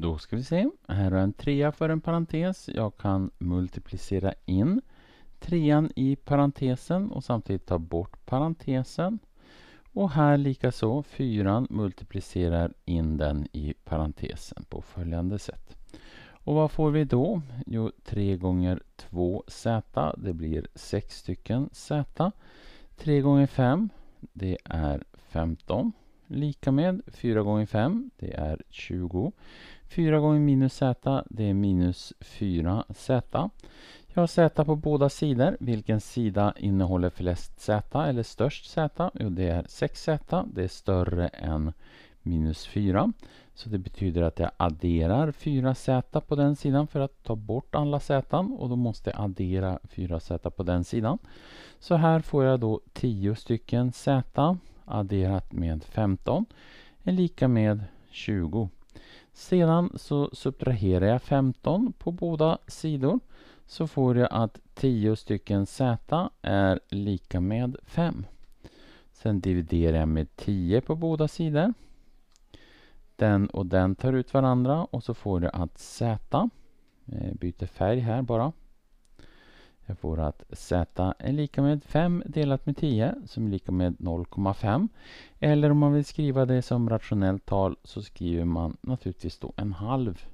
Då ska vi se. Här har jag en trea för en parentes. Jag kan multiplicera in trean i parentesen och samtidigt ta bort parentesen. Och här likaså, fyran multiplicerar in den i parentesen på följande sätt. Och vad får vi då? Jo, 3 gånger 2 z, det blir 6 stycken z. 3 gånger 5, det är 15. Lika med 4 gånger 5, det är 20. 4 gånger minus z, det är minus 4z. Jag har z på båda sidor. Vilken sida innehåller flest z eller störst z? Jo, det är 6z. Det är större än minus 4. Så det betyder att jag adderar 4z på den sidan för att ta bort alla z och då måste jag addera 4z på den sidan. Så här får jag då 10 stycken z adderat med 15 är lika med 20. Sedan så subtraherar jag 15 på båda sidor så får jag att 10 stycken z är lika med 5. Sen dividerar jag med 10 på båda sidor. Den och den tar ut varandra och så får jag att z, eh, byter färg här bara, jag får att z är lika med 5 delat med 10 som är lika med 0,5. Eller om man vill skriva det som rationellt tal så skriver man naturligtvis då en halv.